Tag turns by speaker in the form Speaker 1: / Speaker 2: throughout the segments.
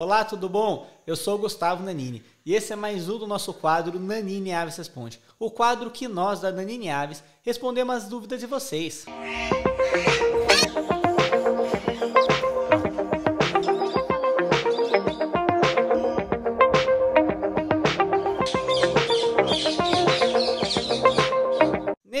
Speaker 1: Olá, tudo bom? Eu sou Gustavo Nanini e esse é mais um do nosso quadro Nanini Aves Responde, o quadro que nós da Nanini Aves respondemos as dúvidas de vocês.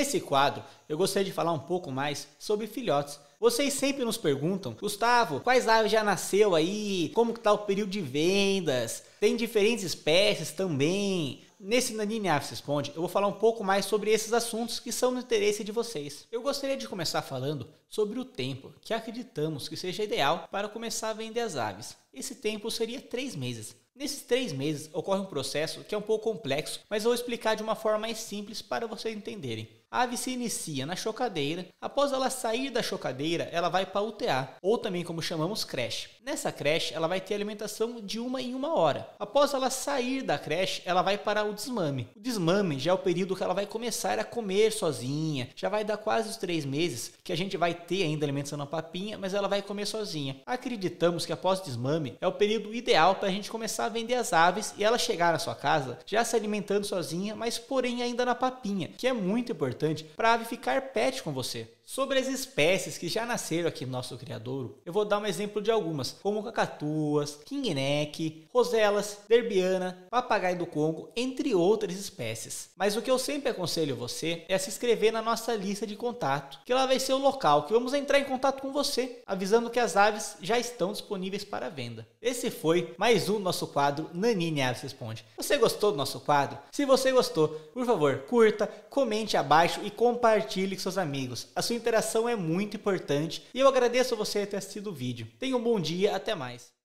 Speaker 1: Nesse quadro, eu gostaria de falar um pouco mais sobre filhotes. Vocês sempre nos perguntam, Gustavo, quais aves já nasceu aí? Como está o período de vendas? Tem diferentes espécies também? Nesse Nanine Aves Responde, eu vou falar um pouco mais sobre esses assuntos que são do interesse de vocês. Eu gostaria de começar falando sobre o tempo que acreditamos que seja ideal para começar a vender as aves. Esse tempo seria três meses. Nesses três meses ocorre um processo que é um pouco complexo, mas eu vou explicar de uma forma mais simples para vocês entenderem. A ave se inicia na chocadeira. Após ela sair da chocadeira, ela vai para a UTA, ou também como chamamos creche. Nessa creche, ela vai ter alimentação de uma em uma hora. Após ela sair da creche, ela vai para o desmame. O desmame já é o período que ela vai começar a comer sozinha. Já vai dar quase os três meses que a gente vai ter ainda alimentação na papinha, mas ela vai comer sozinha. Acreditamos que após o desmame é o período ideal para a gente começar a vender as aves e ela chegar na sua casa já se alimentando sozinha, mas porém ainda na papinha, que é muito importante importante para a ave ficar pet com você sobre as espécies que já nasceram aqui no nosso criadouro. Eu vou dar um exemplo de algumas, como cacatuas, kingneck, roselas, derbiana, papagaio do Congo, entre outras espécies. Mas o que eu sempre aconselho você é se inscrever na nossa lista de contato, que lá vai ser o local que vamos entrar em contato com você, avisando que as aves já estão disponíveis para venda. Esse foi mais um nosso quadro Nanine Aves Responde. Você gostou do nosso quadro? Se você gostou, por favor, curta, comente abaixo e compartilhe com seus amigos. A assim sua interação é muito importante e eu agradeço você ter assistido o vídeo. Tenha um bom dia, até mais.